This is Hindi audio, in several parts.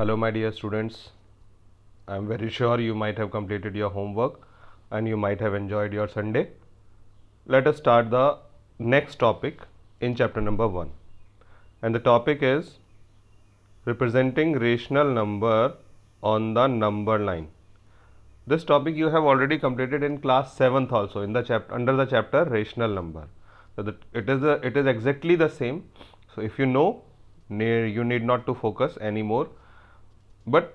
hello my dear students I am very sure you might have completed your homework and you might have enjoyed your Sunday let us start the next topic in chapter number 1 and the topic is representing rational number on the number line this topic you have already completed in class 7th also in the chapter under the chapter rational number so the it is the it is exactly the same so if you know you need not to focus anymore but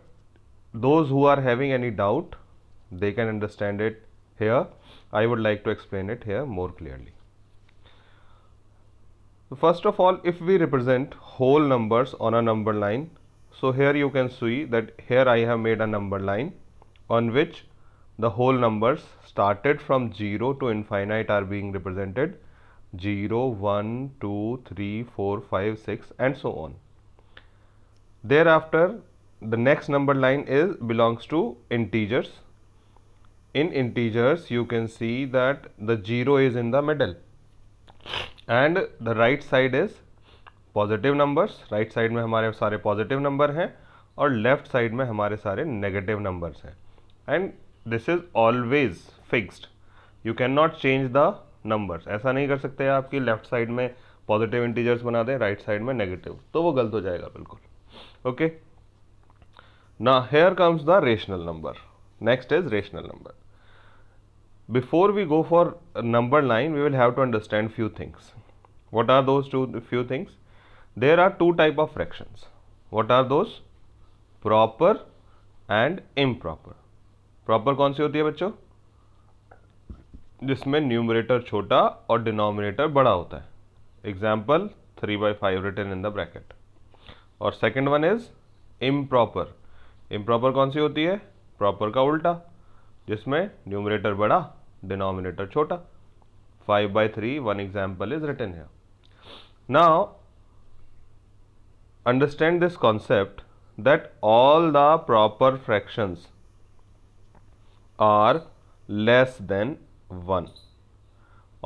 those who are having any doubt they can understand it here I would like to explain it here more clearly so first of all if we represent whole numbers on a number line so here you can see that here I have made a number line on which the whole numbers started from 0 to infinite are being represented 0 1 2 3 4 5 6 and so on thereafter the next number line is belongs to integers in integers you can see that the 0 is in the middle and the right side is positive numbers right side में हमारे सारे पॉजिटिव नंबर हैं और लेफ्ट साइड में हमारे सारे नेगेटिव नंबर्स हैं and this is always fixed you can not change the numbers ऐसा नहीं कर सकते आप कि लेफ्ट साइड में पॉजिटिव इंटीजर्स बना दें राइट साइड में नेगेटिव तो वो गलत हो जाएगा बिल्कुल okay okay? Now here comes the rational number. Next is rational number. Before we go for number line, we will have to understand few things. What are those two few things? There are two type of fractions. What are those? Proper and improper. Proper कौन सी होती है बच्चों? जिसमें न्यूमरेटर छोटा और डिनोमिनेटर बड़ा होता है example three by five written in the bracket और second one is improper improper कौन सी होती है प्रॉपर का उल्टा जिसमें न्यूमरेटर बड़ा डिनोमिनेटर छोटा five by three one example is written है now understand this concept that all the proper fractions are less than one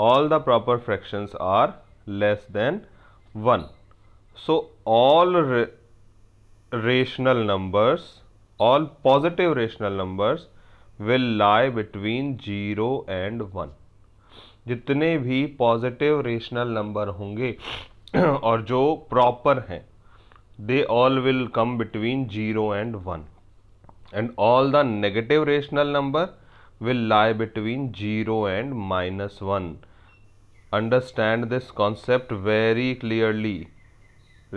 all the proper fractions are less than one so all rational numbers all positive rational numbers will lie between 0 and 1 जितने भी पॉजिटिव रेशनल नंबर होंगे और जो प्रॉपर हैं they all will come between zero and one and all the negative rational number will lie between 0 and minus 1. Understand this concept very clearly.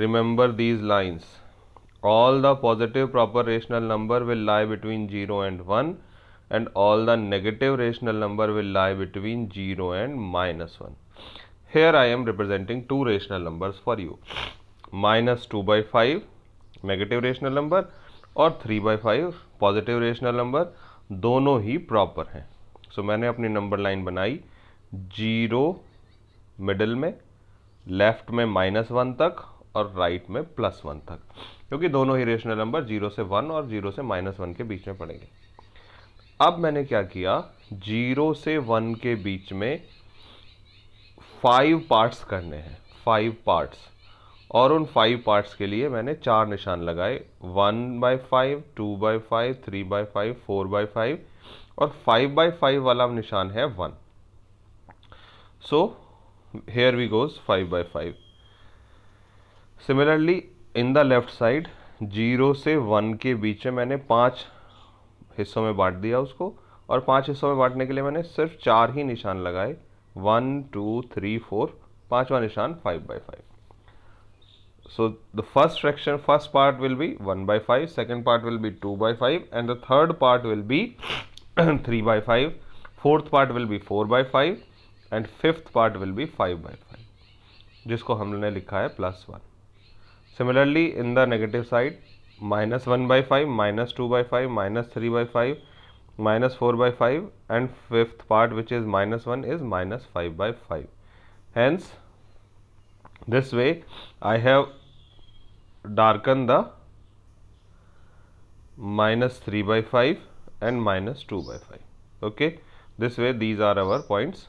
Remember these lines. all the positive proper rational number will lie between 0 and 1 and all the negative rational number will lie between 0 and minus 1. Here I am representing two rational numbers for you minus 2 by 5 negative rational number और 3 by 5 पॉजिटिव रेशनल नंबर दोनों ही प्रॉपर हैं सो so, मैंने अपनी नंबर लाइन बनाई जीरो मिडल में लेफ़्ट में माइनस वन तक और राइट right में प्लस वन तक क्योंकि दोनों ही रेशनल नंबर जीरो से वन और जीरो से माइनस वन के बीच में पड़ेंगे अब मैंने क्या किया जीरो से वन के बीच में फाइव पार्ट्स करने हैं फाइव पार्ट्स और उन फाइव पार्ट्स के लिए मैंने चार निशान लगाए one by five two by five three by five four by five और फाइव बाय फाइव वाला निशान है one so here we goes five by five similarly in the left side zero से वन के बीच में मैंने पांच हिस्सों में बांट दिया उसको और पांच हिस्सों में बांटने के लिए मैंने सिर्फ चार ही निशान लगाए वन टू थ्री फोर पांचवा निशान five by five so the first fraction first part will be one by five second part will be two by five and the third part will be three by five fourth part will be four by five and fifth part will be five by five जिसको हमने लिखा है plus one Similarly, in the negative side, minus 1 by 5, minus 2 by 5, minus 3 by 5, minus 4 by 5 and fifth part which is minus 1 is minus 5 by 5. Hence, this way I have darkened the minus 3 by 5 and minus 2 by 5. Okay. This way these are our points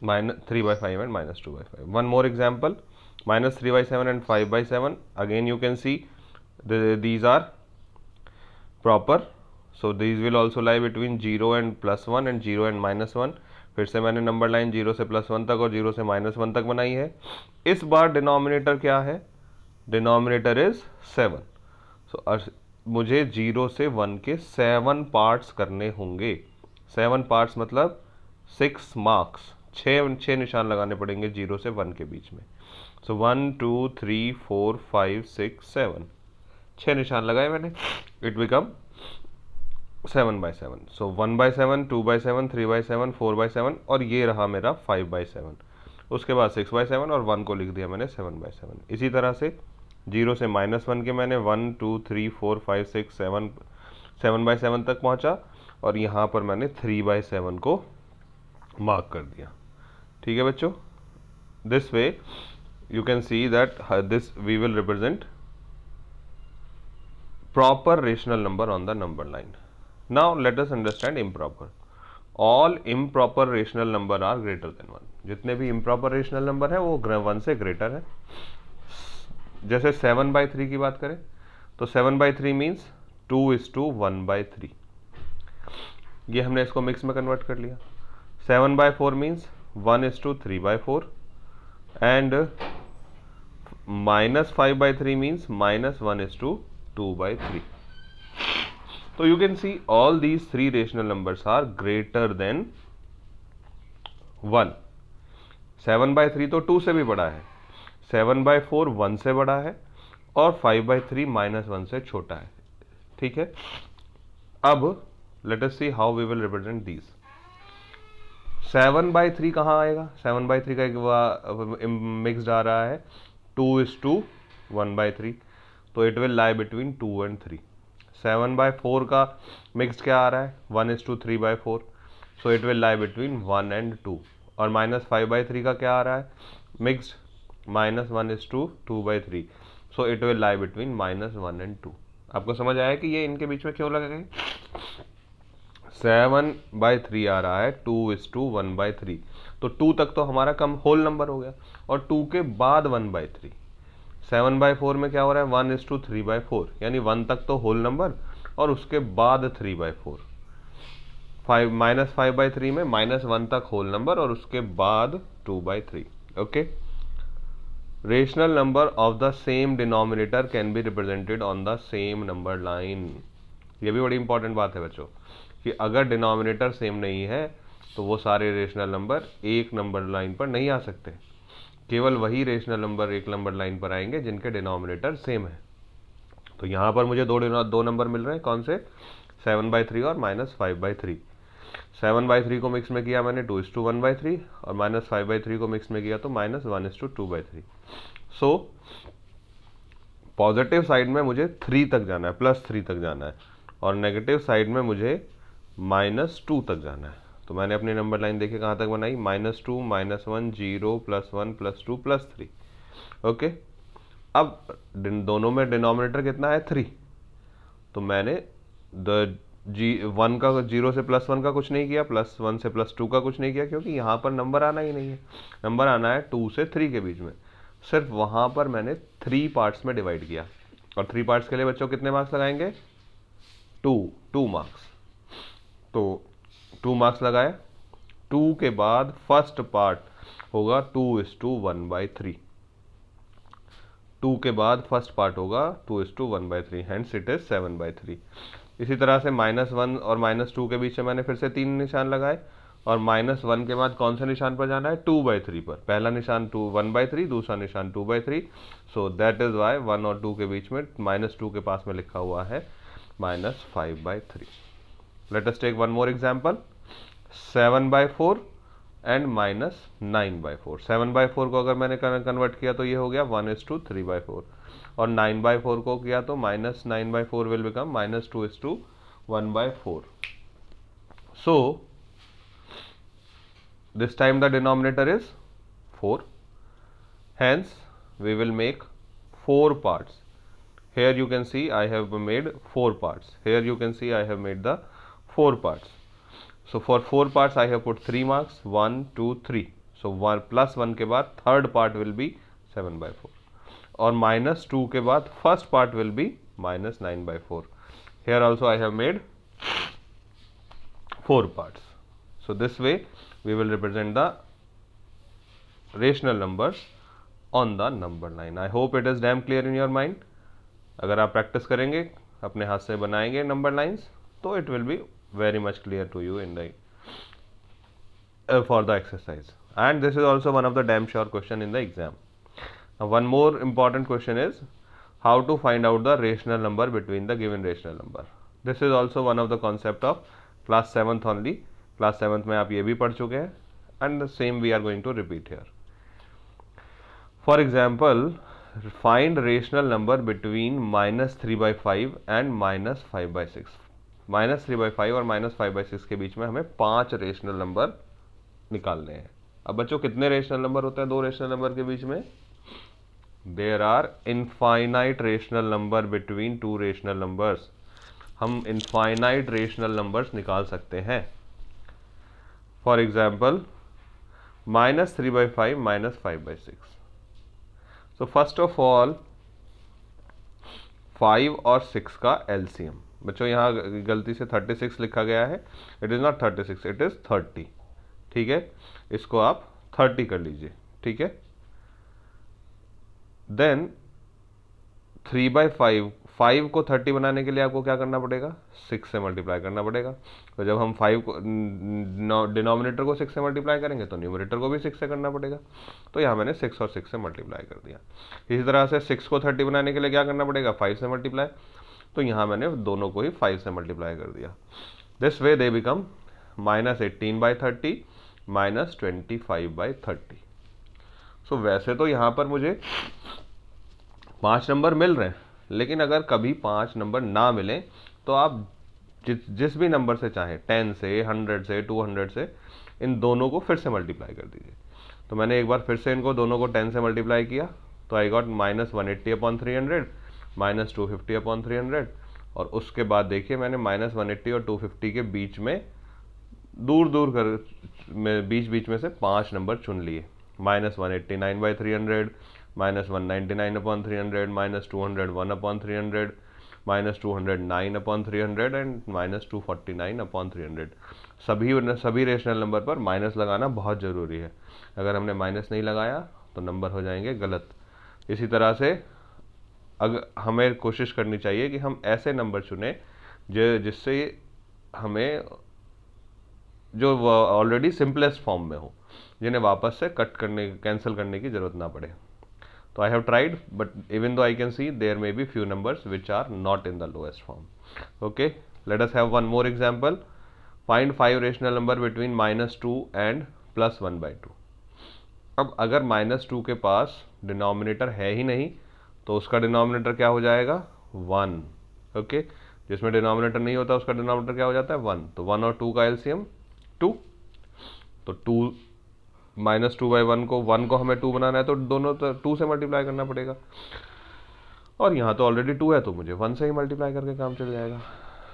minus 3 by 5 and minus 2 by 5. One more example minus 3 by 7 and 5 by 7 again you can see the, these are proper so these will also lie between 0 and plus 1 and 0 and minus 1 फिर से मैंने नंबर लाइन जीरो से प्लस वन तक और जीरो से माइनस वन तक बनाई है इस बार डिनोमिनेटर क्या है डिनोमिनेटर इज सेवन सो मुझे जीरो से वन के सेवन पार्ट्स करने होंगे सेवन पार्ट्स मतलब सिक्स मार्क्स छः छः निशान लगाने पड़ेंगे जीरो से वन के बीच में so one two three four five six seven छः निशान लगाए मैंने it become seven by seven so one by seven two by seven three by seven four by seven और ये रहा मेरा फाइव बाई सेवन उसके बाद सिक्स बाई सेवन और वन को लिख दिया मैंने सेवन बाई सेवन इसी तरह से जीरो से माइनस वन के मैंने one two three four five six seven seven by seven तक पहुंचा और यहाँ पर मैंने थ्री बाई सेवन को मार्क कर दिया ठीक है बच्चों this way you can see that uh, this we will represent proper rational number on the number line. Now let us understand improper. All improper rational number are greater than 1. jitne bhi improper rational number hai wo 1 se greater hai jaise 7 by 3 ki baat kare to 7 by 3 means 2 is to 1 by 3. ye humne isko mix mein convert kar liya 7 by 4 means 1 is to 3 by 4 and minus five by three means minus one is two two by three तो you can see all these three rational number are greater than one seven by three तो टू से भी बड़ा है सेवन बाय फोर वन से बड़ा है और five by three minus one से छोटा है ठीक है अब let us see how we will represent these seven by three कहाँ आएगा सेवन बाय थ्री का एक मिक्स आ रहा है two is to one by three तो it will lie between two and three seven by four का मिक्स क्या आ रहा है one is to three by four so it will lie between one and two और माइनस फाइव बाई थ्री का क्या आ रहा है mix minus one is two two by three so it will lie between minus one and two आपको समझ आया कि ये इनके बीच में क्यों लग गई सेवन बाई थ्री आ रहा है two is to one by three तो टू तक तो हमारा कम होल नंबर हो गया और टू के बाद one by three seven by four में क्या हो रहा है one is to three by four यानी वन तक तो होल नंबर और उसके बाद three by four five minus five by three में माइनस वन तक होल नंबर और उसके बाद two by three okay rational number of the same denominator can be represented on the same number line ये भी बड़ी इंपॉर्टेंट बात है बच्चों कि अगर डिनोमिनेटर सेम नहीं है तो वो सारे रेशनल नंबर एक नंबर लाइन पर नहीं आ सकते केवल वही रेशनल नंबर एक नंबर लाइन पर आएंगे जिनके डिनोमिनेटर सेम है तो यहाँ पर मुझे दो दो नंबर मिल रहे हैं कौन से सेवन बाई थ्री और minus five by three seven by three को मिक्स में किया मैंने two is two one by three और माइनस फाइव बाई थ्री को मिक्स में किया तो minus one is two two by three so positive side में मुझे थ्री तक जाना है प्लस थ्री तक जाना है और नेगेटिव साइड में मुझे माइनस टू तक जाना है तो मैंने अपनी नंबर लाइन देखी कहाँ तक बनाई minus two minus one zero plus one plus two plus three okay अब दोनों में डिनोमिनेटर कितना है थ्री तो मैंने द जी वन का जीरो से प्लस वन का कुछ नहीं किया प्लस वन से प्लस टू का कुछ नहीं किया क्योंकि यहाँ पर नंबर आना ही नहीं है नंबर आना है टू से थ्री के बीच में सिर्फ वहाँ पर मैंने थ्री पार्ट्स में डिवाइड किया और थ्री पार्ट्स के लिए बच्चों कितने मार्क्स लगाएंगे टू टू मार्क्स तो टू मार्क्स लगाए टू के बाद फर्स्ट पार्ट होगा two is to one by three two के बाद फर्स्ट पार्ट होगा two is to one by three and it is seven by three इसी तरह से माइनस वन और माइनस टू के बीच में मैंने फिर से तीन निशान लगाए और माइनस वन के बाद कौन से निशान पर जाना है टू बाई थ्री पर पहला निशान टू वन बाई थ्री दूसरा निशान two by three so that is why one और टू के बीच में माइनस टू के पास में लिखा हुआ है minus five by three let us take one more example seven by four and minus nine by four seven by four को अगर मैंने कन्वर्ट किया तो ये हो गया one is to three by four और नाइन बाय फोर को किया तो minus nine by four will become minus two is to one by four so this time the denominator is four hence we will make four parts here you can see I have made four parts here you can see I have made the four parts so for four parts I have put three marks one two three so one plus one के बाद third part will be seven by four और माइनस टू के बाद first part will be minus nine by four here also I have made four parts so this way we will represent the rational number on the number line I hope it is damn clear in your mind अगर आप प्रैक्टिस करेंगे अपने हाथ से बनाएंगे नंबर लाइन्स तो it will be very much clear to you in the uh, for the exercise and this is also one of the damn sure question in the exam now one more important question is how to find out the rational number between the given rational number this is also one of the concept of class 7th only class 7th may आप ये भी पढ़ चुके हैं and the same we are going to repeat here for example find rational number between minus 3 by 5 and minus 5 by 6 minus three by five और माइनस फाइव बाई सिक्स के बीच में हमें पांच रेशनल नंबर निकालने हैं अब बच्चों कितने रेशनल नंबर होते हैं दो रेशनल नंबर के बीच में there are infinite rational number between two rational numbers हम इनफाइनाइट रेशनल नंबर्स निकाल सकते हैं for example minus three by five minus five by six so first of all five और सिक्स का एलसीएम बच्चों यहाँ गलती से 36 लिखा गया है it is not 36 it is thirty ठीक है इसको आप 30 कर लीजिए ठीक है then three by five five को थर्टी बनाने के लिए आपको क्या करना पड़ेगा सिक्स से मल्टीप्लाई करना पड़ेगा तो जब हम फाइव को डिनोमिनेटर को सिक्स से मल्टीप्लाई करेंगे तो न्यूमिनेटर को भी सिक्स से करना पड़ेगा तो यहाँ मैंने सिक्स और सिक्स से मल्टीप्लाई कर दिया इसी तरह से सिक्स को थर्टी बनाने के लिए क्या करना पड़ेगा फाइव से मल्टीप्लाई तो यहाँ मैंने दोनों को ही फाइव से मल्टीप्लाई कर दिया this way they become minus eighteen by thirty minus twenty five by thirty so वैसे तो यहाँ पर मुझे पांच नंबर मिल रहे हैं लेकिन अगर कभी पांच नंबर ना मिले तो आप जिस जिस भी नंबर से चाहें टेन से हंड्रेड से टू हंड्रेड से इन दोनों को फिर से मल्टीप्लाई कर दीजिए तो मैंने एक बार फिर से इनको दोनों को टेन से मल्टीप्लाई किया तो I got minus one eighty upon three hundred minus two fifty upon three hundred और उसके बाद देखिए मैंने माइनस वन एट्टी और टू फिफ्टी के बीच में दूर दूर कर में बीच बीच में से पांच नंबर चुन लिए minus one eighty nine by three hundred minus one ninety nine upon three hundred minus two hundred one upon three hundred minus two hundred nine upon three hundred and minus two forty nine upon three hundred सभी सभी रेशनल नंबर पर माइनस लगाना बहुत ज़रूरी है अगर हमने माइनस नहीं लगाया तो नंबर हो जाएंगे गलत इसी तरह से अगर हमें कोशिश करनी चाहिए कि हम ऐसे नंबर चुने जो जिससे हमें जो ऑलरेडी सिंपलेस्ट फॉर्म में हो जिन्हें वापस से कट करने कैंसिल करने की ज़रूरत ना पड़े तो I have tried but even though I can see there may be few numbers which are not in the lowest form okay let us have one more example find five rational number between minus two and plus one by two अब अगर माइनस टू के पास डिनोमिनेटर है ही नहीं तो उसका डिनोमिनेटर क्या हो जाएगा वन ओके जिसमें डिनोमिनेटर नहीं होता उसका डिनोमिनेटर क्या हो जाता है वन तो वन और टू का एलसीएम टू तो two minus two by one को वन को हमें टू बनाना है तो दोनों तो टू से मल्टीप्लाई करना पड़ेगा और यहाँ तो ऑलरेडी टू है तो मुझे वन से ही मल्टीप्लाई करके काम चल जाएगा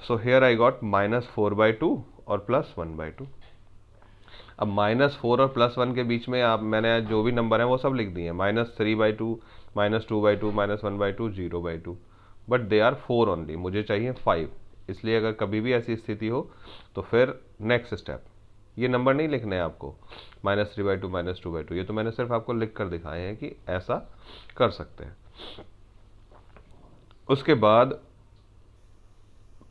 so here I got minus four by two और प्लस वन बाई टू अब माइनस फोर और प्लस वन के बीच में आप मैंने जो भी नंबर हैं वो सब लिख दिए minus three by two minus two by two minus one by two zero by two but they are four only मुझे चाहिए फाइव इसलिए अगर कभी भी ऐसी स्थिति हो तो फिर नेक्स्ट स्टेप ये नंबर नहीं लिखने हैं आपको minus three by two minus two by two ये तो मैंने सिर्फ आपको लिख कर दिखाए हैं कि ऐसा कर सकते हैं उसके बाद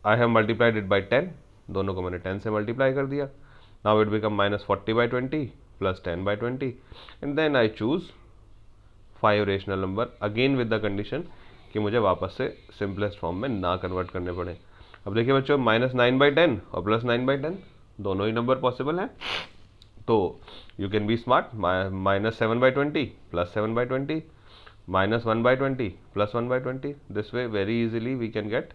I have multiplied it by ten दोनों को मैंने टेन से मल्टीप्लाई कर दिया now it become minus forty by twenty plus ten by twenty and then I choose five rational number again with the condition कि मुझे वापस से सिंपलेस्ट फॉर्म में ना कन्वर्ट करने पड़े अब देखिए बच्चों माइनस नाइन बाई टेन और प्लस नाइन बाई टेन दोनों ही नंबर पॉसिबल हैं तो you can be smart minus seven by twenty plus seven by twenty minus 1 by 20 plus 1 by 20 this way very easily we can get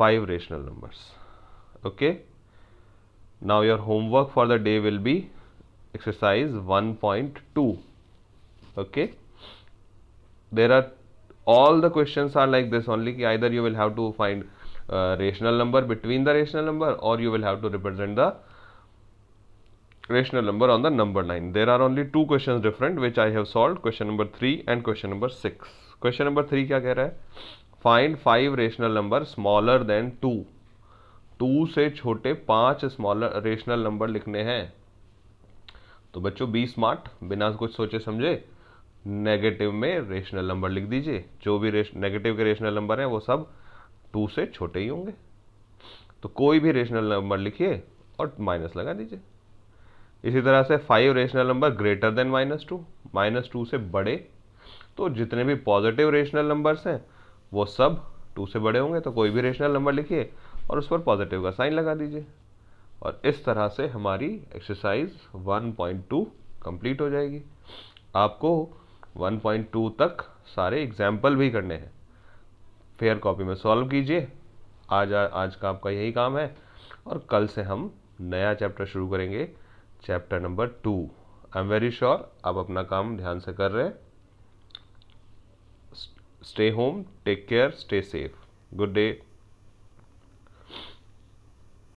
five rational numbers okay now your homework for the day will be exercise 1.2 okay there are all the questions are like this only ki either you will have to find uh, rational number between the rational number or you will have to represent the rational number on the number line there are only two questions different which i have solved question number 3 and question number 6 question number 3 kya keh raha hai find five rational number smaller than 2 2 से छोटे पांच स्मॉलर रेशनल नंबर लिखने हैं तो बच्चों बी स्मार्ट बिना कुछ सोचे समझे नेगेटिव में रेशनल नंबर लिख दीजिए जो भी नेगेटिव के रेशनल नंबर हैं वो सब टू से छोटे ही होंगे तो कोई भी रेशनल नंबर लिखिए और माइनस लगा दीजिए इसी तरह से five rational number greater than minus two minus two से बड़े तो जितने भी पॉजिटिव रेशनल नंबर्स हैं वो सब टू से बड़े होंगे तो कोई भी रेशनल नंबर लिखिए और उस पर पॉजिटिव का साइन लगा दीजिए और इस तरह से हमारी एक्सरसाइज 1.2 कंप्लीट हो जाएगी आपको 1.2 तक सारे एग्जाम्पल भी करने हैं फेयर कॉपी में सॉल्व कीजिए आज आज का आपका यही काम है और कल से हम नया चैप्टर शुरू करेंगे chapter number two I am very sure आप अपना काम ध्यान से कर रहे हैं stay home take care stay safe good day